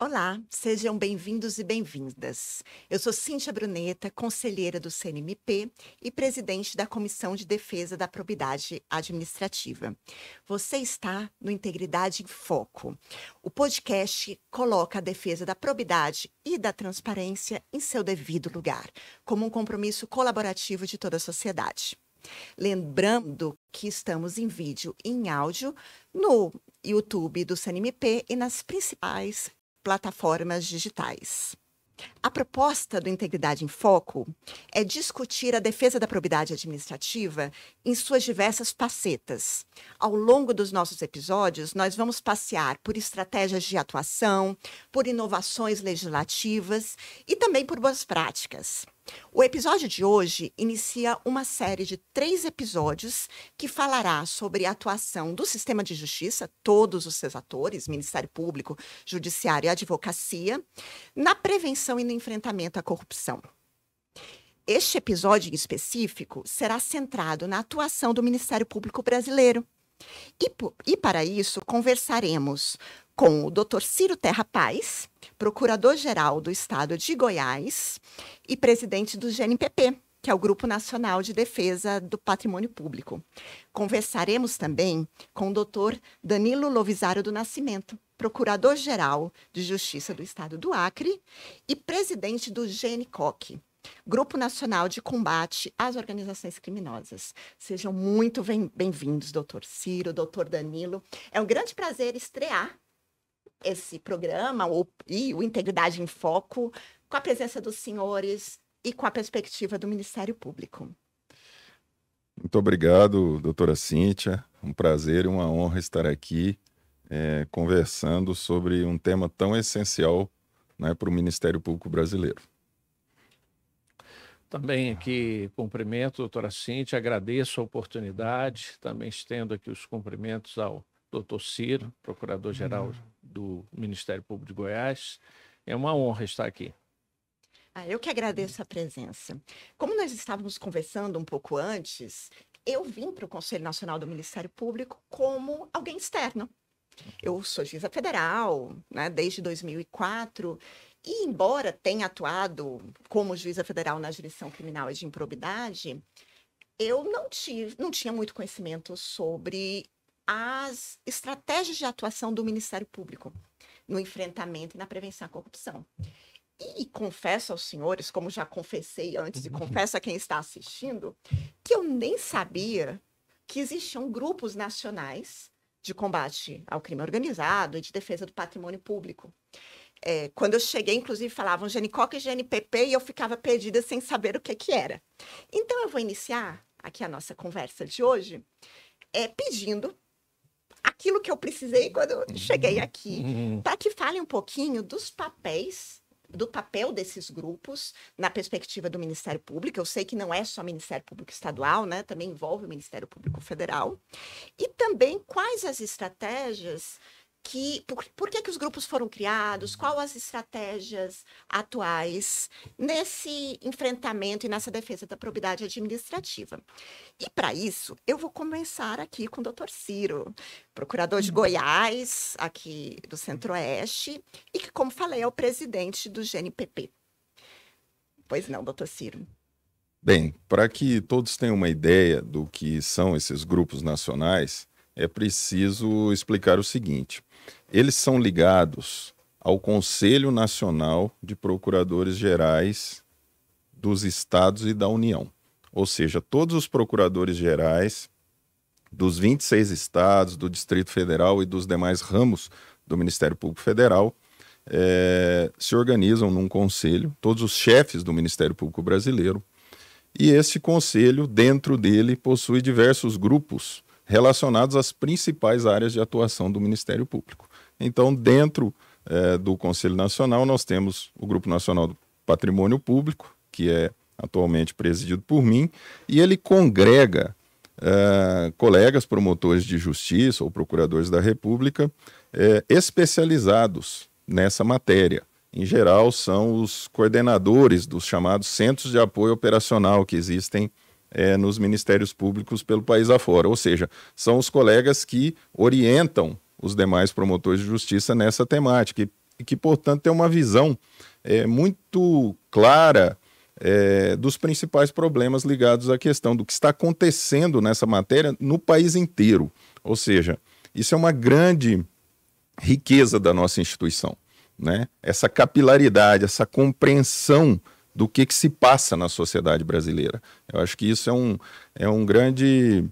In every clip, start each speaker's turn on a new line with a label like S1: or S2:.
S1: Olá, sejam bem-vindos e bem-vindas. Eu sou Cíntia Bruneta, conselheira do CNMP e presidente da Comissão de Defesa da Probidade Administrativa. Você está no Integridade em Foco. O podcast coloca a defesa da probidade e da transparência em seu devido lugar, como um compromisso colaborativo de toda a sociedade. Lembrando que estamos em vídeo e em áudio no YouTube do CNMP e nas principais plataformas digitais. A proposta do Integridade em Foco é discutir a defesa da probidade administrativa em suas diversas facetas. Ao longo dos nossos episódios, nós vamos passear por estratégias de atuação, por inovações legislativas e também por boas práticas. O episódio de hoje inicia uma série de três episódios que falará sobre a atuação do sistema de justiça, todos os seus atores, Ministério Público, Judiciário e Advocacia, na prevenção e no enfrentamento à corrupção. Este episódio em específico será centrado na atuação do Ministério Público Brasileiro. E, e para isso, conversaremos com o Dr. Ciro Terra Paz, Procurador-Geral do Estado de Goiás e presidente do GNPP, que é o Grupo Nacional de Defesa do Patrimônio Público. Conversaremos também com o Dr. Danilo Lovisaro do Nascimento, Procurador-Geral de Justiça do Estado do Acre e presidente do GNCOC, Grupo Nacional de Combate às Organizações Criminosas. Sejam muito bem-vindos, doutor Ciro, doutor Danilo. É um grande prazer estrear esse programa e o Integridade em Foco com a presença dos senhores e com a perspectiva do Ministério Público.
S2: Muito obrigado, doutora Cíntia. Um prazer e uma honra estar aqui é, conversando sobre um tema tão essencial né, para o Ministério Público Brasileiro.
S3: Também aqui cumprimento, doutora Cíntia, agradeço a oportunidade, também estendo aqui os cumprimentos ao doutor Ciro, procurador-geral uhum do Ministério Público de Goiás. É uma honra estar aqui.
S1: Ah, eu que agradeço a presença. Como nós estávamos conversando um pouco antes, eu vim para o Conselho Nacional do Ministério Público como alguém externo. Eu sou juíza federal, né, desde 2004, e embora tenha atuado como juíza federal na jurisdição criminal e de improbidade, eu não, tive, não tinha muito conhecimento sobre as estratégias de atuação do Ministério Público no enfrentamento e na prevenção à corrupção. E confesso aos senhores, como já confessei antes e uhum. confesso a quem está assistindo, que eu nem sabia que existiam grupos nacionais de combate ao crime organizado e de defesa do patrimônio público. É, quando eu cheguei, inclusive, falavam GNCOC e GNPP e eu ficava perdida sem saber o que, que era. Então, eu vou iniciar aqui a nossa conversa de hoje é, pedindo aquilo que eu precisei quando eu cheguei uhum. aqui, uhum. para que fale um pouquinho dos papéis do papel desses grupos na perspectiva do Ministério Público. Eu sei que não é só Ministério Público Estadual, né? também envolve o Ministério Público Federal. E também quais as estratégias que por, por que, que os grupos foram criados, qual as estratégias atuais nesse enfrentamento e nessa defesa da probidade administrativa. E para isso, eu vou começar aqui com o doutor Ciro, procurador de hum. Goiás, aqui do Centro-Oeste, e que, como falei, é o presidente do GNPP. Pois não, doutor Ciro.
S2: Bem, para que todos tenham uma ideia do que são esses grupos nacionais, é preciso explicar o seguinte: eles são ligados ao Conselho Nacional de Procuradores Gerais dos Estados e da União. Ou seja, todos os procuradores gerais dos 26 estados, do Distrito Federal e dos demais ramos do Ministério Público Federal é, se organizam num conselho, todos os chefes do Ministério Público Brasileiro, e esse conselho, dentro dele, possui diversos grupos relacionados às principais áreas de atuação do Ministério Público. Então, dentro é, do Conselho Nacional, nós temos o Grupo Nacional do Patrimônio Público, que é atualmente presidido por mim, e ele congrega é, colegas promotores de justiça ou procuradores da República é, especializados nessa matéria. Em geral, são os coordenadores dos chamados centros de apoio operacional que existem é, nos ministérios públicos pelo país afora. Ou seja, são os colegas que orientam os demais promotores de justiça nessa temática e que, portanto, têm uma visão é, muito clara é, dos principais problemas ligados à questão do que está acontecendo nessa matéria no país inteiro. Ou seja, isso é uma grande riqueza da nossa instituição, né? Essa capilaridade, essa compreensão do que, que se passa na sociedade brasileira. Eu acho que isso é um, é um grande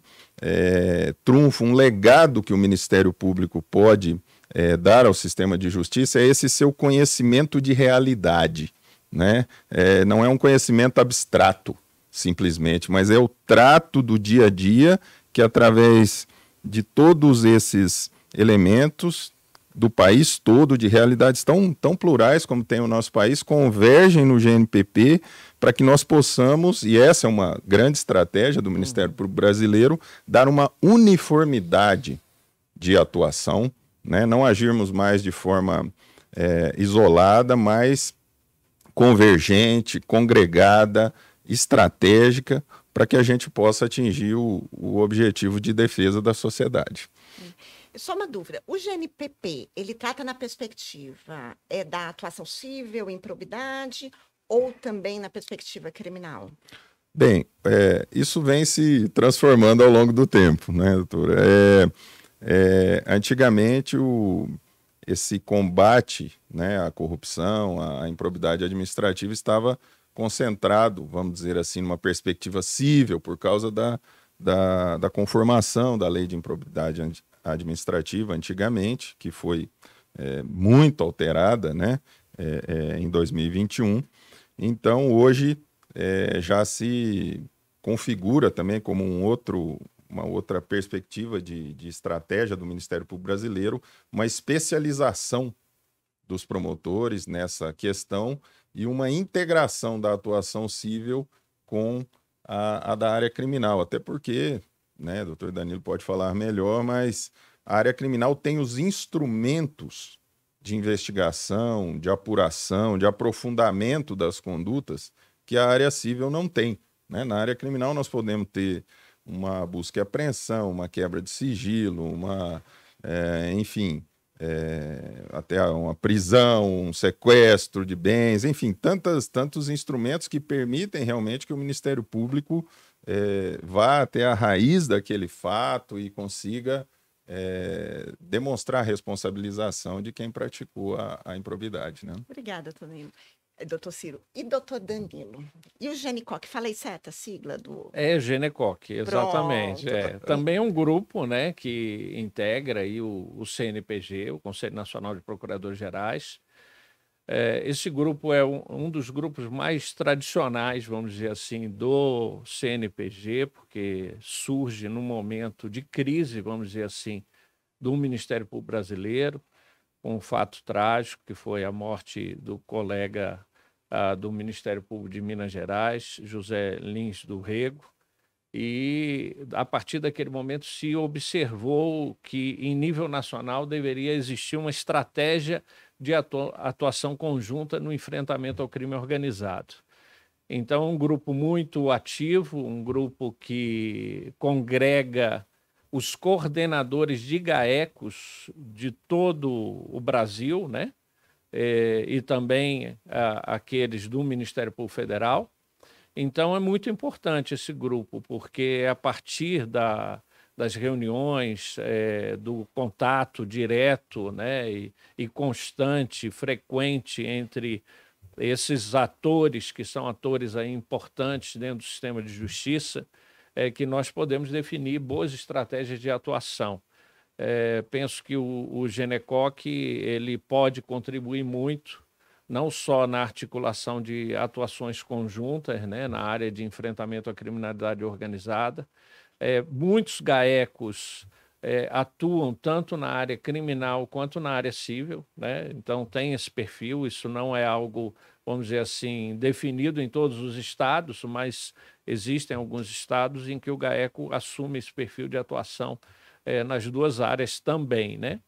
S2: é, trunfo, um legado que o Ministério Público pode é, dar ao sistema de justiça, é esse seu conhecimento de realidade. Né? É, não é um conhecimento abstrato, simplesmente, mas é o trato do dia a dia que, através de todos esses elementos, do país todo, de realidades tão, tão plurais como tem o nosso país, convergem no GNPP para que nós possamos, e essa é uma grande estratégia do Ministério uhum. Público Brasileiro, dar uma uniformidade de atuação, né? não agirmos mais de forma é, isolada, mas convergente, congregada, estratégica, para que a gente possa atingir o, o objetivo de defesa da sociedade.
S1: Só uma dúvida. O GNPP, ele trata na perspectiva é, da atuação civil, improbidade, ou também na perspectiva criminal?
S2: Bem, é, isso vem se transformando ao longo do tempo, né, doutora? É, é, antigamente, o, esse combate né, à corrupção, à improbidade administrativa estava concentrado, vamos dizer assim, numa perspectiva civil, por causa da, da, da, conformação da lei de improbidade administrativa antigamente, que foi é, muito alterada né, é, é, em 2021. Então, hoje é, já se configura também como um outro, uma outra perspectiva de, de estratégia do Ministério Público Brasileiro, uma especialização dos promotores nessa questão e uma integração da atuação civil com a, a da área criminal, até porque né? O doutor Danilo pode falar melhor, mas a área criminal tem os instrumentos de investigação, de apuração, de aprofundamento das condutas que a área civil não tem. Né? Na área criminal, nós podemos ter uma busca e apreensão, uma quebra de sigilo, uma, é, enfim, é, até uma prisão, um sequestro de bens, enfim, tantos tantos instrumentos que permitem realmente que o Ministério Público é, vá até a raiz daquele fato e consiga é, demonstrar a responsabilização de quem praticou a, a improbidade. Né?
S1: Obrigada, Tonino. É, doutor Ciro. E doutor Danilo? E o Genecoc? Falei certa sigla do.
S3: É, Genecoc, exatamente. É. Também é um grupo né, que integra aí o, o CNPG, o Conselho Nacional de Procuradores Gerais. É, esse grupo é um, um, dos grupos mais tradicionais, vamos dizer assim, do CNPG, porque surge num momento de crise, vamos dizer assim, do Ministério Público Brasileiro, com um fato trágico, que foi a morte do colega uh, do Ministério Público de Minas Gerais, José Lins do Rego, e a partir daquele momento se observou que em nível nacional deveria existir uma estratégia de atuação conjunta no enfrentamento ao crime organizado. Então, um grupo muito ativo, um grupo que congrega os coordenadores de GAECOS de todo o Brasil, né? Eh, e também ah, aqueles do Ministério Público Federal então é muito importante esse grupo, porque é a partir da, das reuniões, é, do contato direto né, e, e, constante, frequente entre esses atores, que são atores aí importantes dentro do sistema de justiça, é que nós podemos definir boas estratégias de atuação. É, penso que o, o ele pode contribuir muito não só na articulação de atuações conjuntas, né, na área de enfrentamento à criminalidade organizada. É, muitos GAECOS é, atuam tanto na área criminal quanto na área civil, né? então tem esse perfil, isso não é algo, vamos dizer assim, definido em todos os estados, mas existem alguns estados em que o GAECO assume esse perfil de atuação é, nas duas áreas também, né?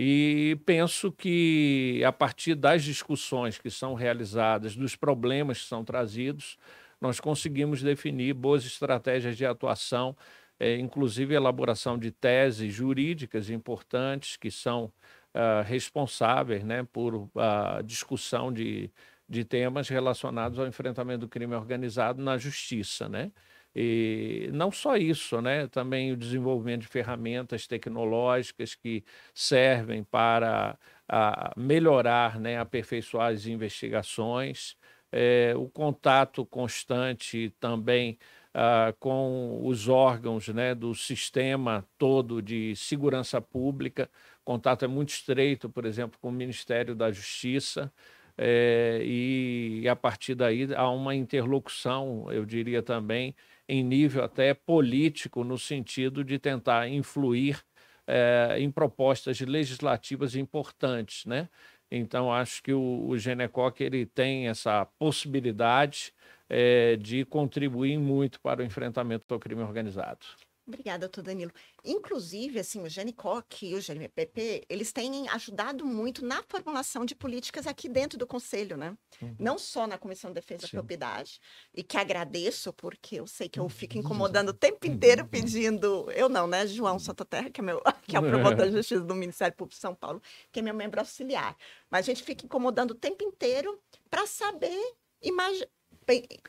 S3: E penso que, a partir das discussões que são realizadas, dos problemas que são trazidos, nós conseguimos definir boas estratégias de atuação, é, inclusive elaboração de teses jurídicas importantes que são ah, responsáveis né, por a ah, discussão de, de temas relacionados ao enfrentamento do crime organizado na justiça. Né? E não só isso, né? também o desenvolvimento de ferramentas tecnológicas que servem para a, melhorar, né? aperfeiçoar as investigações, é, o contato constante também ah, com os órgãos né? do sistema todo de segurança pública. contato é muito estreito, por exemplo, com o Ministério da Justiça. É, e a partir daí há uma interlocução, eu diria também, em nível até político, no sentido de tentar influir é, em propostas legislativas importantes, né? Então, acho que o, o Genecoc ele tem essa possibilidade é, de contribuir muito para o enfrentamento ao crime organizado.
S1: Obrigada, doutor Danilo. Inclusive, assim, o Genicoc e o GNPP, eles têm ajudado muito na formulação de políticas aqui dentro do Conselho, né? Uhum. Não só na Comissão de Defesa Sim. da Propriedade, e que agradeço, porque eu sei que eu fico uhum. incomodando o tempo inteiro uhum. pedindo... Eu não, né? João Santoterra, que é, meu, que é o promotor de justiça do Ministério Público de São Paulo, que é meu membro auxiliar. Mas a gente fica incomodando o tempo inteiro para saber Imag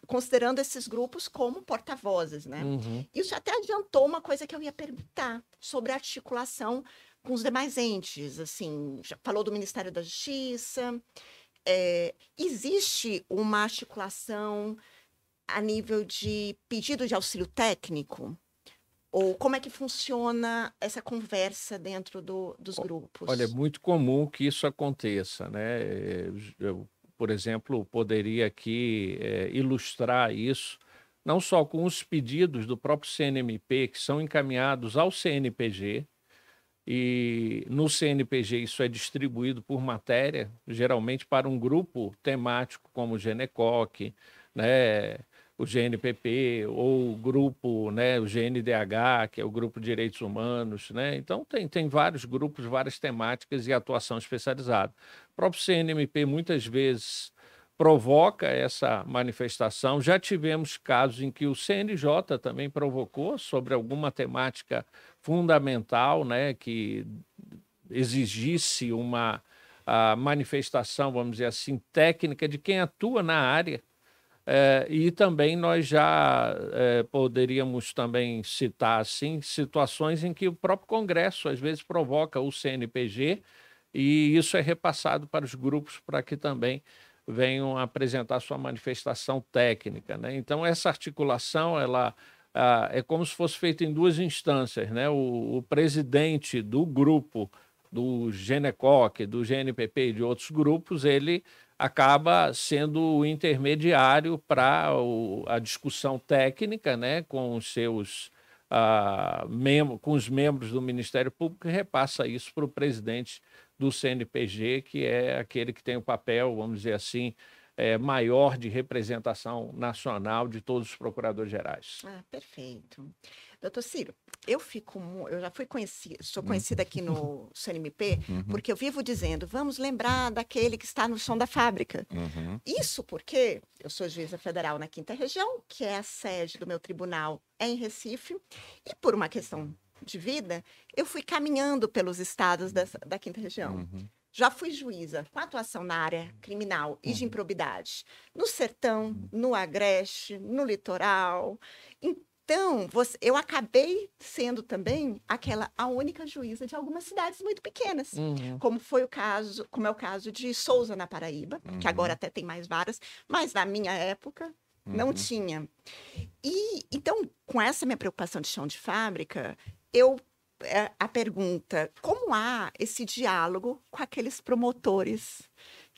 S1: considerando esses grupos como porta-vozes, né? Uhum. Isso até adiantou uma coisa que eu ia perguntar sobre a articulação com os demais entes, assim, já falou do Ministério da Justiça, é, existe uma articulação a nível de pedido de auxílio técnico? Ou como é que funciona essa conversa dentro do, dos grupos? Olha, é
S3: muito comum que isso aconteça, né? É, eu por exemplo, poderia aqui é, ilustrar isso, não só com os pedidos do próprio CNMP, que são encaminhados ao CNPG, e no CNPG isso é distribuído por matéria, geralmente para um grupo temático como o Genecoque, né, o GNPP ou o grupo, né, o GNDH, que é o Grupo de Direitos Humanos, né? Então tem, tem vários grupos, várias temáticas e atuação especializada. O próprio CNMP muitas vezes provoca essa manifestação. Já tivemos casos em que o CNJ também provocou sobre alguma temática fundamental, né, que exigisse uma manifestação, vamos dizer assim, técnica de quem atua na área é, e também nós já é, poderíamos também citar assim situações em que o próprio Congresso às vezes provoca o CNPG e isso é repassado para os grupos para que também venham apresentar sua manifestação técnica. Né? Então essa articulação ela ah, é como se fosse feita em duas instâncias, né? o, o presidente do grupo do GENECOC, do GNPP e de outros grupos, ele acaba sendo o intermediário para a discussão técnica né, com os seus ah, membros, com os membros do Ministério Público e repassa isso para o presidente do CNPG, que é aquele que tem o papel, vamos dizer assim, é, maior de representação nacional de todos os procuradores-gerais. Ah,
S1: perfeito. Doutor Ciro, eu fico, eu já fui conhecida, sou uhum. conhecida aqui no CNMP, uhum. porque eu vivo dizendo, vamos lembrar daquele que está no chão da fábrica. Uhum. Isso porque eu sou juíza federal na Quinta Região, que é a sede do meu tribunal é em Recife, e por uma questão de vida, eu fui caminhando pelos estados dessa, da Quinta Região. Uhum. Já fui juíza com atuação na área uhum. criminal e de uhum. improbidade no sertão, uhum. no agreste, no litoral. Então, você, eu acabei sendo também aquela a única juíza de algumas cidades muito pequenas, uhum. como foi o caso, como é o caso de Souza na Paraíba, uhum. que agora até tem mais varas, mas na minha época uhum. não tinha. E então, com essa minha preocupação de chão de fábrica, eu é, a pergunta: como há esse diálogo com aqueles promotores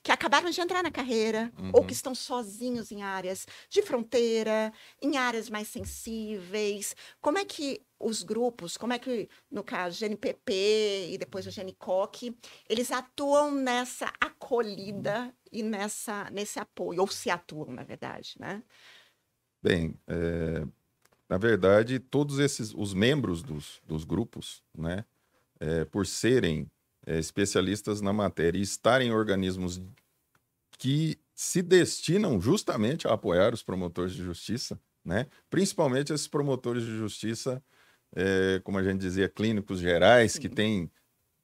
S1: que acabaram de entrar na carreira uhum. ou que uhum. estão sozinhos em áreas de fronteira, em áreas mais sensíveis? Como é que os grupos, como é que, no caso, GNPP e depois o GNCOC, eles atuam nessa acolhida e nessa, nesse apoio, ou se atuam, na verdade, né?
S2: Bem, é na verdade, todos esses, os membros dos, dos grupos, né, é, por serem é, especialistas na matéria e estarem em organismos que se destinam justamente a apoiar os promotores de justiça, né, principalmente esses promotores de justiça, é, como a gente dizia, clínicos gerais, que têm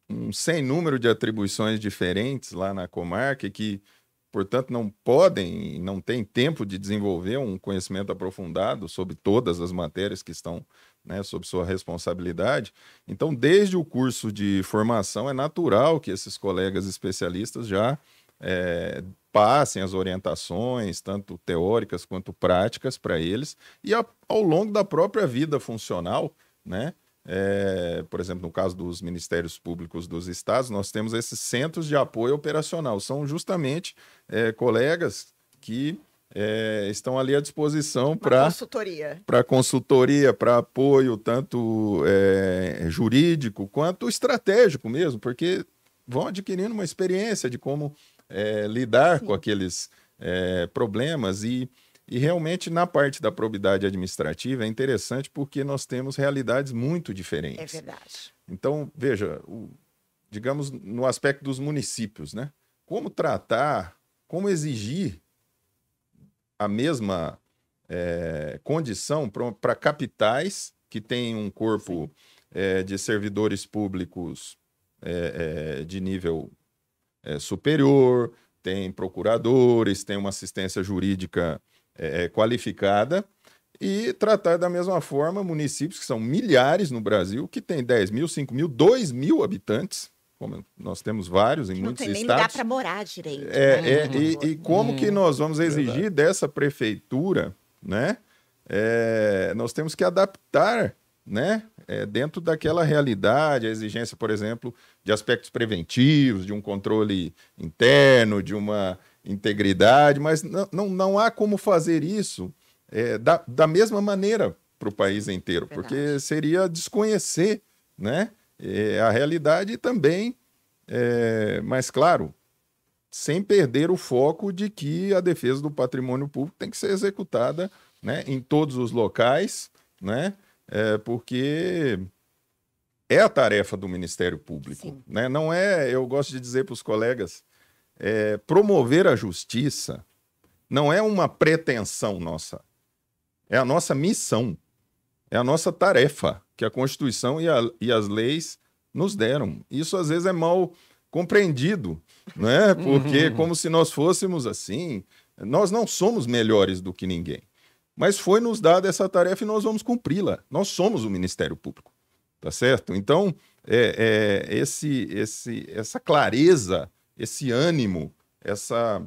S2: um sem número de atribuições diferentes lá na comarca e que portanto, não podem, não têm tempo de desenvolver um conhecimento aprofundado sobre todas as matérias que estão né, sob sua responsabilidade. Então, desde o curso de formação, é natural que esses colegas especialistas já é, passem as orientações, tanto teóricas quanto práticas, para eles, e a, ao longo da própria vida funcional, né? É, por exemplo, no caso dos ministérios públicos dos estados, nós temos esses centros de apoio operacional. São justamente é, colegas que é, estão ali à disposição para consultoria, para consultoria, para apoio tanto é, jurídico quanto estratégico mesmo, porque vão adquirindo uma experiência de como é, lidar Sim. com aqueles é, problemas e e realmente, na parte da probidade administrativa, é interessante porque nós temos realidades muito é diferentes. É verdade. Então, veja, o, digamos, no aspecto dos municípios, né? Como tratar, como exigir a mesma é, condição para capitais que têm um corpo é, de servidores públicos é, é de nível é, superior, tem procuradores, tem uma assistência jurídica é, é, qualificada e tratar da mesma forma municípios que são milhares no Brasil, que tem 10 mil, 5 mil, 2 mil habitantes, como nós temos vários em não muitos estados. Não tem nem lugar para morar direito. É, né? é e, uhum. e, como hum, que nós vamos exigir verdade. dessa prefeitura, né? É, nós temos que adaptar, né? É, dentro daquela realidade, a exigência, por exemplo, de aspectos preventivos, de um controle interno, de uma integridade, mas não, não, não há como fazer isso é, da, da mesma maneira para o país inteiro, é Verdade. porque seria desconhecer né, é, a realidade também, é, mas claro, sem perder o foco de que a defesa do patrimônio público tem que ser executada né, em todos os locais, né, é, porque é a tarefa do Ministério Público. Né? Não é, eu gosto de dizer para os colegas, é, promover a justiça não é uma pretensão nossa, é a nossa missão, é a nossa tarefa que a Constituição e, a, e as leis nos deram. Isso às vezes é mal compreendido, né? Porque uhum. como se nós fôssemos assim, nós não somos melhores do que ninguém. Mas foi nos dada essa tarefa e nós vamos cumpri-la. Nós somos o Ministério Público, tá certo? Então, é, é, esse, esse, essa clareza esse ânimo, essa,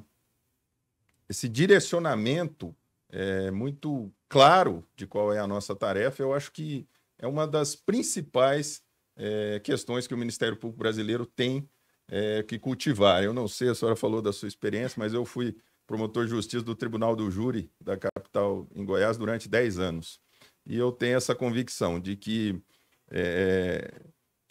S2: esse direcionamento é, muito claro de qual é a nossa tarefa, eu acho que é uma das principais é, questões que o Ministério Público Brasileiro tem é, que cultivar. Eu não sei, a senhora falou da sua experiência, mas eu fui promotor de justiça do Tribunal do Júri da capital em Goiás durante 10 anos. E eu tenho essa convicção de que é,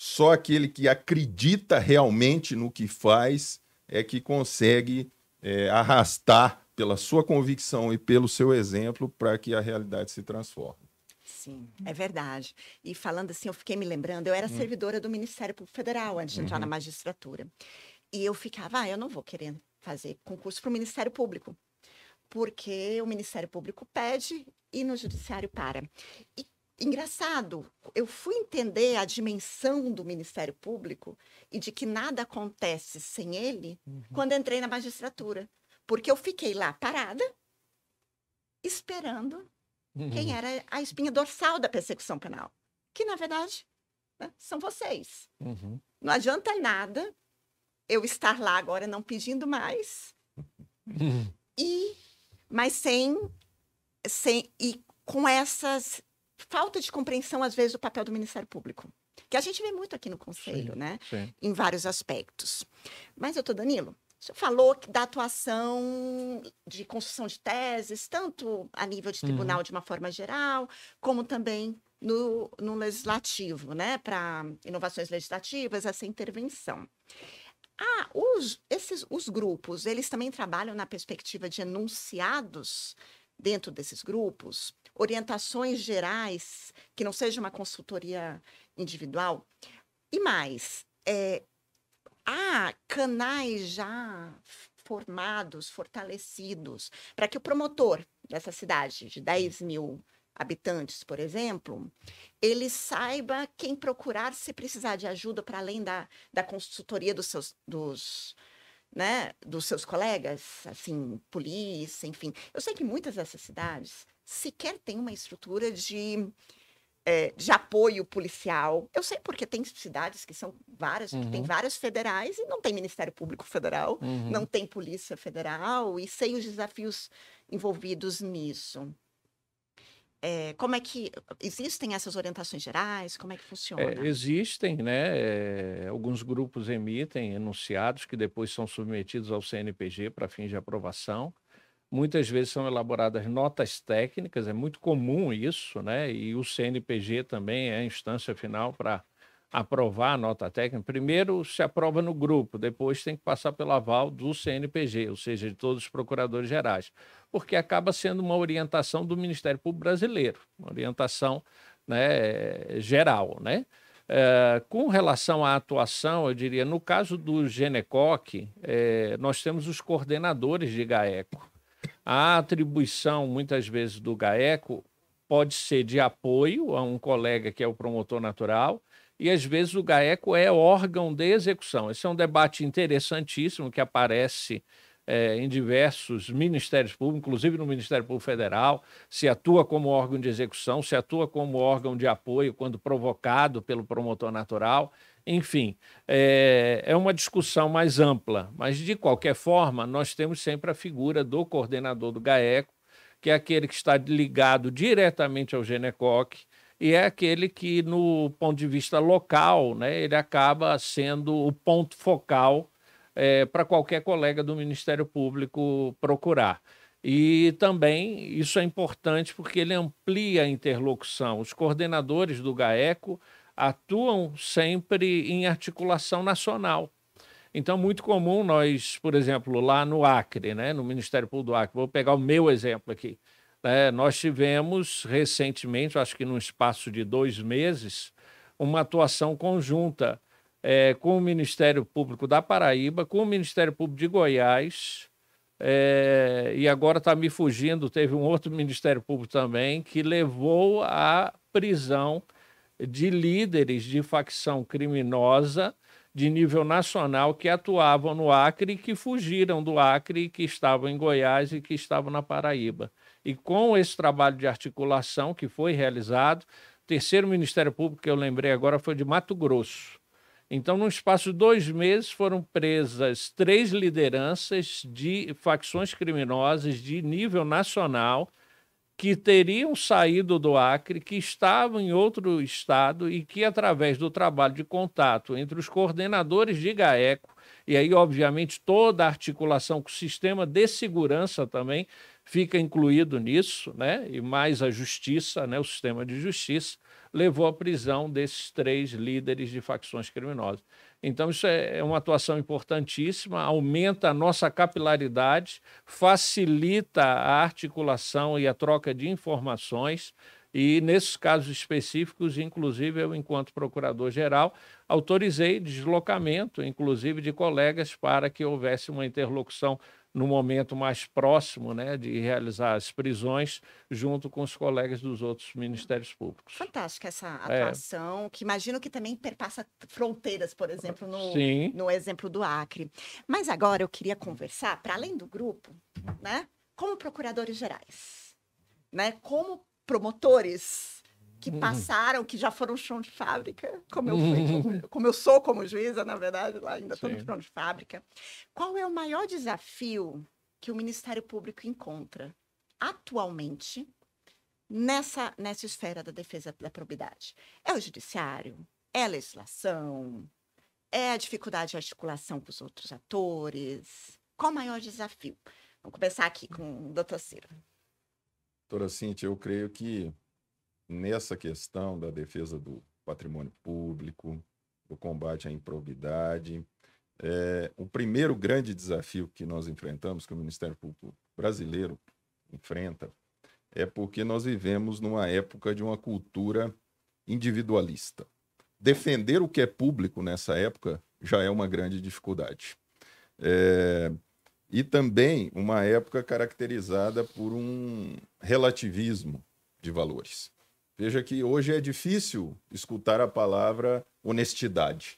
S2: só aquele que acredita realmente no que faz é que consegue é, arrastar pela sua convicção e pelo seu exemplo para que a realidade se transforme.
S1: Sim, é verdade. E falando assim, eu fiquei me lembrando, eu era uhum. servidora do Ministério Público Federal antes de entrar uhum. na magistratura. E eu ficava, ah, eu não vou querer fazer concurso para o Ministério Público, porque o Ministério Público pede e no Judiciário para. E engraçado, eu fui entender a dimensão do Ministério Público e de que nada acontece sem ele uhum. quando entrei na magistratura. Porque eu fiquei lá parada, esperando uhum. quem era a espinha dorsal da persecução penal. Que, na verdade, né, são vocês. Uhum. Não adianta nada eu estar lá agora não pedindo mais. Uhum. E, mas sem, sem. E com essas falta de compreensão, às vezes, do papel do Ministério Público. Que a gente vê muito aqui no Conselho, sim, né? Sim. Em vários aspectos. Mas, doutor Danilo, você falou da atuação de construção de teses, tanto a nível de tribunal uhum. de uma forma geral, como também no, no legislativo, né? Para inovações legislativas, essa intervenção. Ah, os, esses, os grupos, eles também trabalham na perspectiva de enunciados dentro desses grupos? orientações gerais, que não seja uma consultoria individual. E mais, é, há canais já formados, fortalecidos, para que o promotor dessa cidade de 10 mil habitantes, por exemplo, ele saiba quem procurar se precisar de ajuda para além da, da consultoria dos seus dos né, dos seus colegas, assim, polícia, enfim. Eu sei que muitas dessas cidades sequer têm uma estrutura de, é, de apoio policial. Eu sei porque tem cidades que são várias, uhum. que tem uhum. várias federais e não tem Ministério Público Federal, uhum. não tem Polícia Federal, e sei os desafios envolvidos nisso. É, como é que existem essas orientações gerais? Como é que é, funciona? É,
S3: existem, né? É, alguns grupos emitem enunciados que depois são submetidos ao CNPG para fins de aprovação. Muitas vezes são elaboradas notas técnicas, é muito comum isso, né? E o CNPG também é a instância final para aprovar a nota técnica, primeiro se aprova no grupo, depois tem que passar pelo aval do CNPG, ou seja, de todos os procuradores gerais, porque acaba sendo uma orientação do Ministério Público Brasileiro, uma orientação né, geral. Né? É, com relação à atuação, eu diria, no caso do Genecoc, é, nós temos os coordenadores de GAECO. A atribuição, muitas vezes, do GAECO pode ser de apoio a um colega que é o promotor natural, e às vezes o GAECO é órgão de execução. Esse é um debate interessantíssimo que aparece é, em diversos ministérios públicos, inclusive no Ministério Público Federal, se atua como órgão de execução, se atua como órgão de apoio quando provocado pelo promotor natural. Enfim, é, é uma discussão mais ampla, mas de qualquer forma, nós temos sempre a figura do coordenador do GAECO, que é aquele que está ligado diretamente ao Genecoque, e é aquele que, no ponto de vista local, né, ele acaba sendo o ponto focal é, para qualquer colega do Ministério Público procurar. E também isso é importante porque ele amplia a interlocução. Os coordenadores do GAECO atuam sempre em articulação nacional. Então, é muito comum nós, por exemplo, lá no Acre, né, no Ministério Público do Acre, vou pegar o meu exemplo aqui é, nós tivemos recentemente, acho que num espaço de dois meses, uma atuação conjunta é, com o Ministério Público da Paraíba, com o Ministério Público de Goiás, é, e agora está me fugindo, teve um outro Ministério Público também, que levou à prisão de líderes de facção criminosa de nível nacional que atuavam no Acre, que fugiram do Acre, que estavam em Goiás e que estavam na Paraíba. E com esse trabalho de articulação que foi realizado, o terceiro Ministério Público que eu lembrei agora foi de Mato Grosso. Então, num espaço de dois meses, foram presas três lideranças de facções criminosas de nível nacional que teriam saído do Acre, que estavam em outro estado e que, através do trabalho de contato entre os coordenadores de GAECO e aí, obviamente, toda a articulação com o sistema de segurança também fica incluído nisso, né? E mais a justiça, né? O sistema de justiça levou à prisão desses três líderes de facções criminosas. Então, isso é, é uma atuação importantíssima, aumenta a nossa capilaridade, facilita a articulação e a troca de informações e nesses casos específicos, inclusive, eu, enquanto procurador-geral, autorizei deslocamento, inclusive, de colegas para que houvesse uma interlocução no momento mais próximo né, de realizar as prisões, junto com os colegas dos outros ministérios públicos.
S1: Fantástica essa é. atuação, é. que imagino que também perpassa fronteiras, por exemplo, no, no exemplo do Acre. Mas agora eu queria conversar, para além do grupo, né, como procuradores gerais. Né, como promotores que uhum. passaram, que já foram chão de fábrica, como eu, fui, uhum. como eu sou como juíza, na verdade, lá ainda estou no chão de fábrica. Qual é o maior desafio que o Ministério Público encontra atualmente nessa, nessa esfera da defesa da probidade? É o judiciário? É a legislação? É a dificuldade de articulação com os outros atores? Qual o maior desafio? Vamos começar aqui com o doutor Ciro.
S2: Doutora Cíntia, eu creio que nessa questão da defesa do patrimônio público, do combate à improbidade, é, o primeiro grande desafio que nós enfrentamos, que o Ministério Público brasileiro enfrenta, é porque nós vivemos numa época de uma cultura individualista. Defender o que é público nessa época já é uma grande dificuldade. É, e também uma época caracterizada por um relativismo de valores. Veja que hoje é difícil escutar a palavra honestidade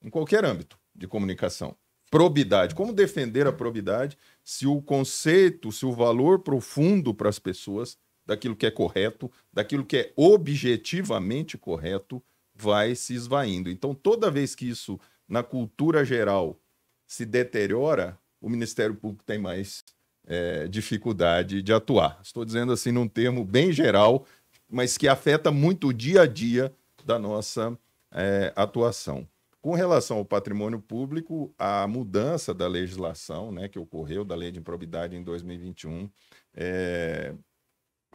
S2: em qualquer âmbito de comunicação. Probidade. Como defender a probidade se o conceito, se o valor profundo para as pessoas daquilo que é correto, daquilo que é objetivamente correto, vai se esvaindo? Então, toda vez que isso na cultura geral se deteriora, o Ministério Público tem mais é, dificuldade de atuar. Estou dizendo assim num termo bem geral, mas que afeta muito o dia a dia da nossa é, atuação. Com relação ao patrimônio público, a mudança da legislação né, que ocorreu, da lei de improbidade em 2021, é,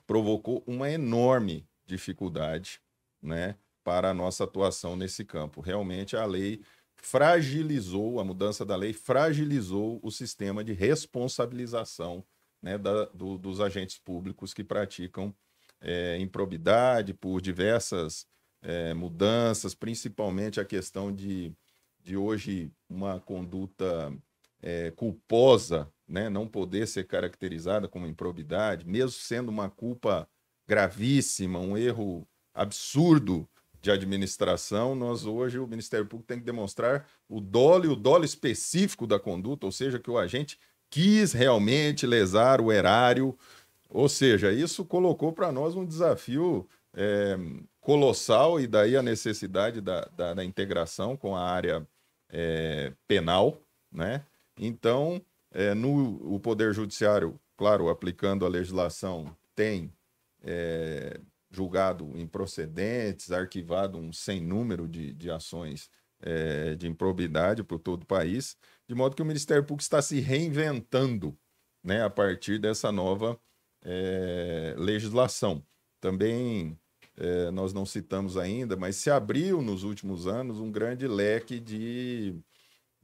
S2: provocou uma enorme dificuldade né, para a nossa atuação nesse campo. Realmente, a lei fragilizou, a mudança da lei fragilizou o sistema de responsabilização né, da, do, dos agentes públicos que praticam é, improbidade por diversas é, mudanças, principalmente a questão de, de hoje uma conduta é, culposa né, não poder ser caracterizada como improbidade, mesmo sendo uma culpa gravíssima, um erro absurdo, de administração, nós hoje, o Ministério Público tem que demonstrar o dolo e o dolo específico da conduta, ou seja, que o agente quis realmente lesar o erário. Ou seja, isso colocou para nós um desafio é, colossal e daí a necessidade da, da, da integração com a área é, penal. Né? Então, é, no o Poder Judiciário, claro, aplicando a legislação, tem julgado improcedentes, arquivado um sem número de, de ações é, de improbidade por todo o país, de modo que o Ministério Público está se reinventando né, a partir dessa nova é, legislação. Também é, nós não citamos ainda, mas se abriu nos últimos anos um grande leque de,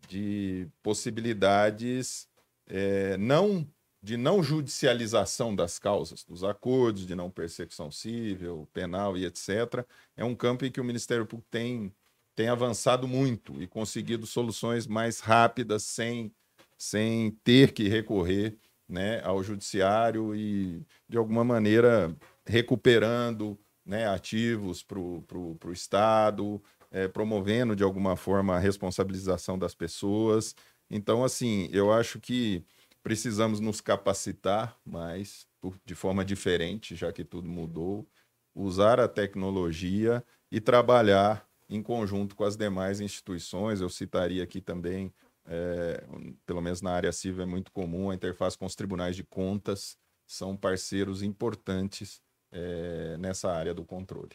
S2: de possibilidades é, não de não judicialização das causas, dos acordos, de não persecução civil, penal e etc., é um campo em que o Ministério Público tem, tem avançado muito e conseguido soluções mais rápidas, sem, sem ter que recorrer né, ao judiciário e, de alguma maneira, recuperando né, ativos para o Estado, é, promovendo, de alguma forma, a responsabilização das pessoas. Então, assim, eu acho que precisamos nos capacitar mais, de forma diferente, já que tudo mudou, usar a tecnologia e trabalhar em conjunto com as demais instituições. Eu citaria aqui também, é, pelo menos na área civil é muito comum, a interface com os tribunais de contas são parceiros importantes é, nessa área do controle.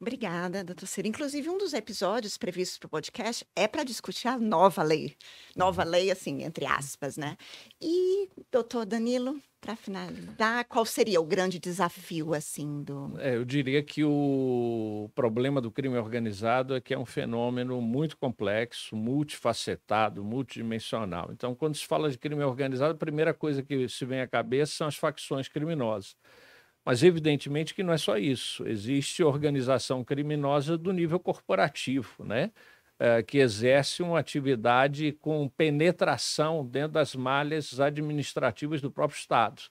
S1: Obrigada, doutor Ciro. Inclusive, um dos episódios previstos para o podcast é para discutir a nova lei. Nova uhum. lei, assim, entre aspas, né? E, doutor Danilo, para finalizar, qual seria o grande desafio, assim, do...
S3: É, eu diria que o problema do crime organizado é que é um fenômeno muito complexo, multifacetado, multidimensional. Então, quando se fala de crime organizado, a primeira coisa que se vem à cabeça são as facções criminosas. Mas, evidentemente, que não é só isso. Existe organização criminosa do nível corporativo, né? É, que exerce uma atividade com penetração dentro das malhas administrativas do próprio Estado.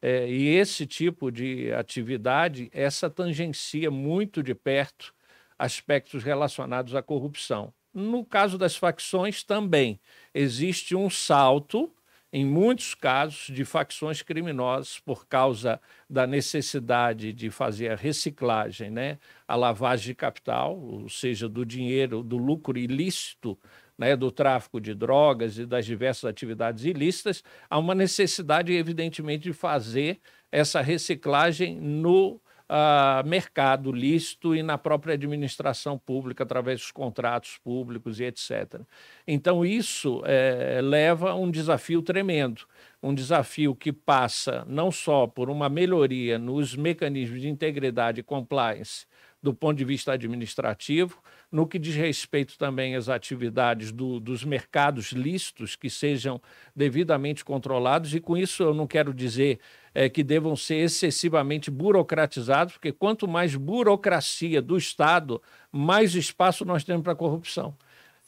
S3: É, e esse tipo de atividade, essa tangencia muito de perto aspectos relacionados à corrupção. No caso das facções, também existe um salto em muitos casos, de facções criminosas por causa da necessidade de fazer a reciclagem, né? a lavagem de capital, ou seja, do dinheiro, do lucro ilícito né, do tráfico de drogas e das diversas atividades ilícitas, há uma necessidade, evidentemente, de fazer essa reciclagem no uh, mercado lícito e na própria administração pública, através dos contratos públicos e etc. Então, isso é, leva a um desafio tremendo. Um desafio que passa não só por uma melhoria nos mecanismos de integridade e compliance do ponto de vista administrativo, no que diz respeito também às atividades do, dos mercados lícitos que sejam devidamente controlados, e com isso eu não quero dizer é, que devam ser excessivamente burocratizados, porque quanto mais burocracia do Estado, mais espaço nós temos para corrupção.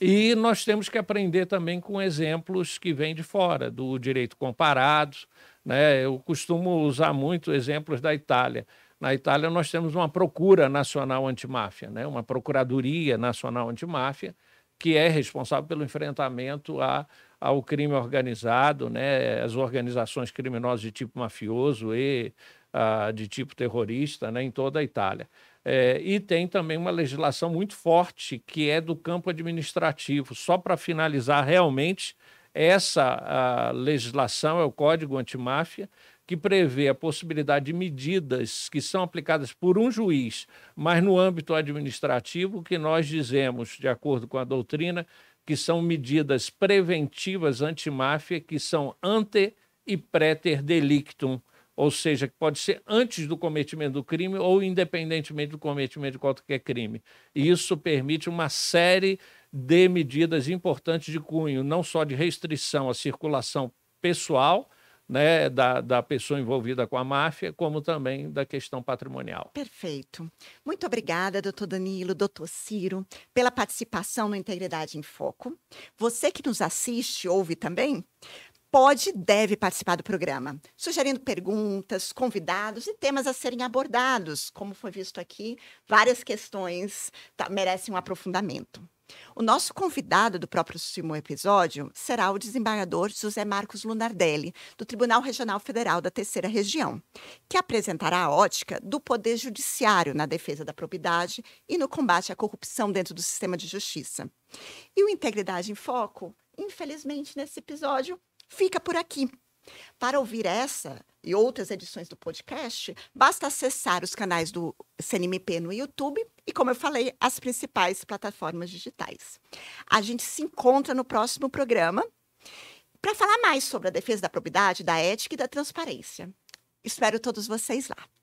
S3: E nós temos que aprender também com exemplos que vêm de fora, do direito comparado. Né? Eu costumo usar muito exemplos da Itália. Na Itália, nós temos uma Procura Nacional Antimáfia, né? uma Procuradoria Nacional Antimáfia, que é responsável pelo enfrentamento a ao crime organizado, né, as organizações criminosas de tipo mafioso e uh, de tipo terrorista né, em toda a Itália. É, e tem também uma legislação muito forte que é do campo administrativo. Só para finalizar, realmente, essa legislação é o Código Antimáfia, que prevê a possibilidade de medidas que são aplicadas por um juiz, mas no âmbito administrativo, que nós dizemos, de acordo com a doutrina, que são medidas preventivas antimáfia, que são ante e préter delictum, ou seja, que pode ser antes do cometimento do crime ou independentemente do cometimento de qualquer crime. E isso permite uma série de medidas importantes de cunho, não só de restrição à circulação pessoal, né, da, da pessoa envolvida com a máfia, como também da questão patrimonial.
S1: Perfeito. Muito obrigada, doutor Danilo, doutor Ciro, pela participação no Integridade em Foco. Você que nos assiste, ouve também, pode e deve participar do programa, sugerindo perguntas, convidados e temas a serem abordados. Como foi visto aqui, várias questões tá, merecem um aprofundamento. O nosso convidado do próprio próximo episódio será o desembargador José Marcos Lunardelli, do Tribunal Regional Federal da Terceira Região, que apresentará a ótica do Poder Judiciário na defesa da probidade e no combate à corrupção dentro do sistema de justiça. E o Integridade em Foco, infelizmente, nesse episódio, fica por aqui. Para ouvir essa e outras edições do podcast, basta acessar os canais do CNMP no YouTube e, como eu falei, as principais plataformas digitais. A gente se encontra no próximo programa para falar mais sobre a defesa da probidade, da ética e da transparência. Espero todos vocês lá.